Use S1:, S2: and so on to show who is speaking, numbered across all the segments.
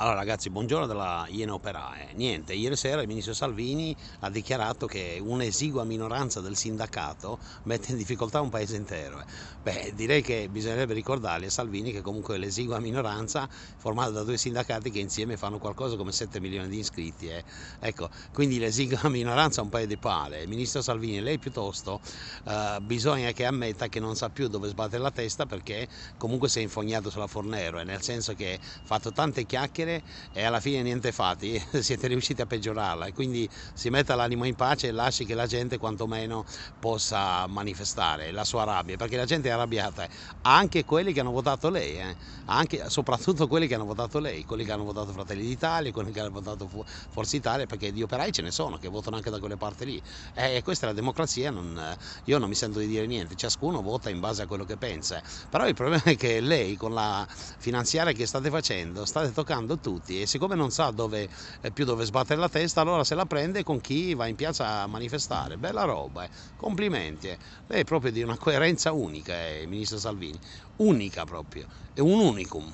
S1: Allora ragazzi, buongiorno dalla Iene Operae. Eh. Niente, ieri sera il ministro Salvini ha dichiarato che un'esigua minoranza del sindacato mette in difficoltà un paese intero. Eh. Beh, direi che bisognerebbe ricordargli a Salvini che comunque l'esigua minoranza formata da due sindacati che insieme fanno qualcosa come 7 milioni di iscritti. Eh. Ecco, quindi l'esigua minoranza è un paio di pale. Il ministro Salvini, lei piuttosto eh, bisogna che ammetta che non sa più dove sbattere la testa perché comunque si è infognato sulla Fornero, eh, nel senso che ha fatto tante chiacchiere bene e alla fine niente fatti, siete riusciti a peggiorarla e quindi si metta l'animo in pace e lasci che la gente quantomeno possa manifestare la sua rabbia, perché la gente è arrabbiata, eh. anche quelli che hanno votato lei, eh? anche, soprattutto quelli che hanno votato lei, quelli che hanno votato Fratelli d'Italia, quelli che hanno votato Forza Italia, perché di operai ce ne sono che votano anche da quelle parti lì e questa è la democrazia, non, io non mi sento di dire niente, ciascuno vota in base a quello che pensa, però il problema è che lei con la finanziaria che state facendo state toccando tutti e siccome non sa dove, eh, più dove sbattere la testa, allora se la prende con chi va in piazza a manifestare. Bella roba, eh. complimenti. Eh. Lei è proprio di una coerenza unica, eh, il ministro Salvini, unica proprio, è un unicum.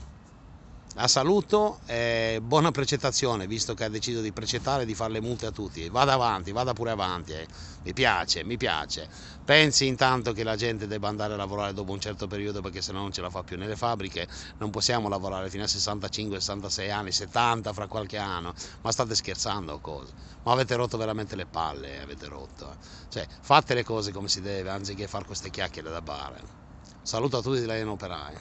S1: La saluto e buona precettazione, visto che ha deciso di precettare e di fare le multe a tutti. Vada avanti, vada pure avanti. Eh. Mi piace, mi piace. Pensi intanto che la gente debba andare a lavorare dopo un certo periodo perché se no non ce la fa più nelle fabbriche. Non possiamo lavorare fino a 65, 66 anni, 70 fra qualche anno. Ma state scherzando o cosa? Ma avete rotto veramente le palle, eh, avete rotto. Eh. Cioè, fate le cose come si deve anziché fare queste chiacchiere da bar. Saluto a tutti di Lion Operai